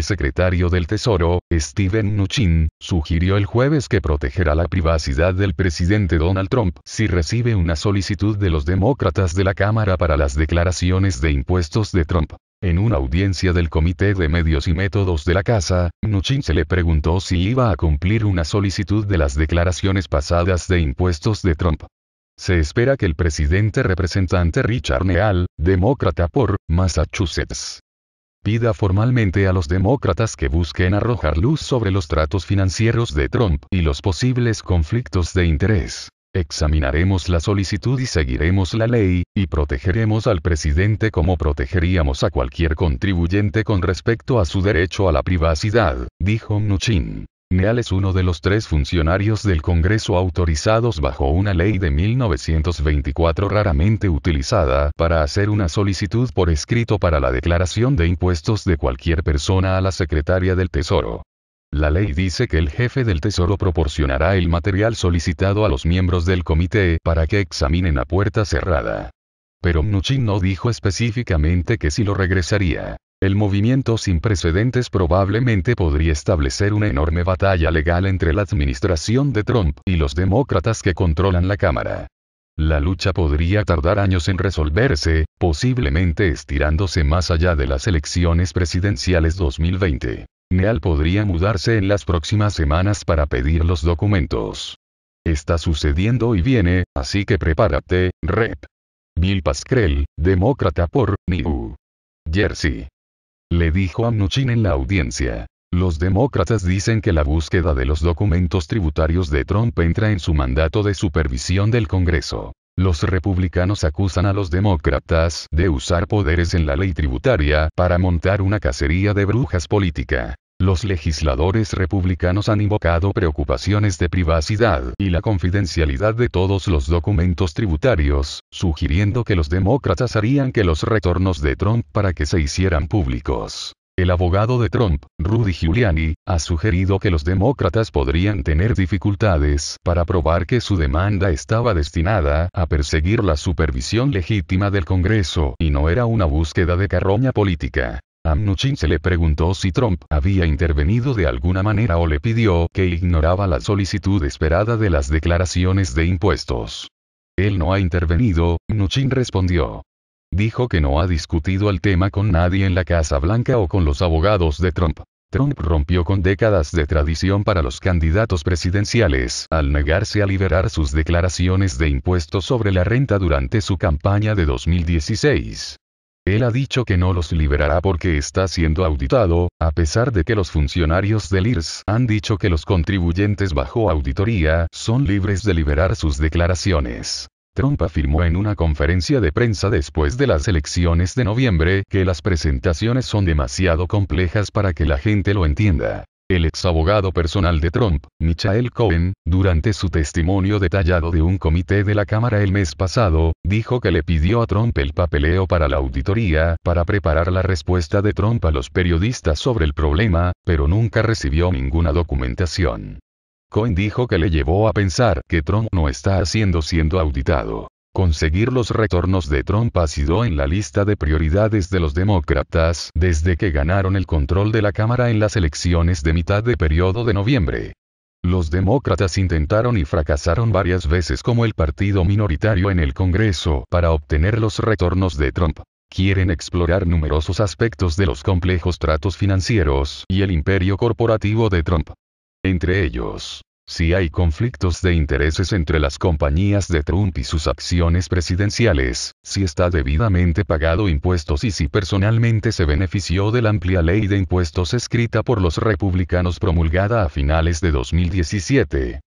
el secretario del Tesoro, Steven Mnuchin, sugirió el jueves que protegerá la privacidad del presidente Donald Trump si recibe una solicitud de los demócratas de la Cámara para las declaraciones de impuestos de Trump. En una audiencia del Comité de Medios y Métodos de la Casa, Mnuchin se le preguntó si iba a cumplir una solicitud de las declaraciones pasadas de impuestos de Trump. Se espera que el presidente representante Richard Neal, demócrata por Massachusetts, pida formalmente a los demócratas que busquen arrojar luz sobre los tratos financieros de Trump y los posibles conflictos de interés. Examinaremos la solicitud y seguiremos la ley, y protegeremos al presidente como protegeríamos a cualquier contribuyente con respecto a su derecho a la privacidad, dijo Mnuchin. Neal es uno de los tres funcionarios del Congreso autorizados bajo una ley de 1924 raramente utilizada para hacer una solicitud por escrito para la declaración de impuestos de cualquier persona a la Secretaria del Tesoro. La ley dice que el jefe del Tesoro proporcionará el material solicitado a los miembros del comité para que examinen a puerta cerrada. Pero Mnuchin no dijo específicamente que si lo regresaría. El movimiento sin precedentes probablemente podría establecer una enorme batalla legal entre la administración de Trump y los demócratas que controlan la Cámara. La lucha podría tardar años en resolverse, posiblemente estirándose más allá de las elecciones presidenciales 2020. Neal podría mudarse en las próximas semanas para pedir los documentos. Está sucediendo y viene, así que prepárate, Rep. Bill Pascrell, demócrata por New Jersey. Le dijo Amnuchin en la audiencia. Los demócratas dicen que la búsqueda de los documentos tributarios de Trump entra en su mandato de supervisión del Congreso. Los republicanos acusan a los demócratas de usar poderes en la ley tributaria para montar una cacería de brujas política. Los legisladores republicanos han invocado preocupaciones de privacidad y la confidencialidad de todos los documentos tributarios, sugiriendo que los demócratas harían que los retornos de Trump para que se hicieran públicos. El abogado de Trump, Rudy Giuliani, ha sugerido que los demócratas podrían tener dificultades para probar que su demanda estaba destinada a perseguir la supervisión legítima del Congreso y no era una búsqueda de carroña política. A Mnuchin se le preguntó si Trump había intervenido de alguna manera o le pidió que ignoraba la solicitud esperada de las declaraciones de impuestos. Él no ha intervenido, Mnuchin respondió. Dijo que no ha discutido el tema con nadie en la Casa Blanca o con los abogados de Trump. Trump rompió con décadas de tradición para los candidatos presidenciales al negarse a liberar sus declaraciones de impuestos sobre la renta durante su campaña de 2016. Él ha dicho que no los liberará porque está siendo auditado, a pesar de que los funcionarios del IRS han dicho que los contribuyentes bajo auditoría son libres de liberar sus declaraciones. Trump afirmó en una conferencia de prensa después de las elecciones de noviembre que las presentaciones son demasiado complejas para que la gente lo entienda. El exabogado personal de Trump, Michael Cohen, durante su testimonio detallado de un comité de la Cámara el mes pasado, dijo que le pidió a Trump el papeleo para la auditoría para preparar la respuesta de Trump a los periodistas sobre el problema, pero nunca recibió ninguna documentación. Cohen dijo que le llevó a pensar que Trump no está haciendo siendo auditado. Conseguir los retornos de Trump ha sido en la lista de prioridades de los demócratas desde que ganaron el control de la Cámara en las elecciones de mitad de periodo de noviembre. Los demócratas intentaron y fracasaron varias veces como el partido minoritario en el Congreso para obtener los retornos de Trump. Quieren explorar numerosos aspectos de los complejos tratos financieros y el imperio corporativo de Trump. Entre ellos, si hay conflictos de intereses entre las compañías de Trump y sus acciones presidenciales, si está debidamente pagado impuestos y si personalmente se benefició de la amplia ley de impuestos escrita por los republicanos promulgada a finales de 2017.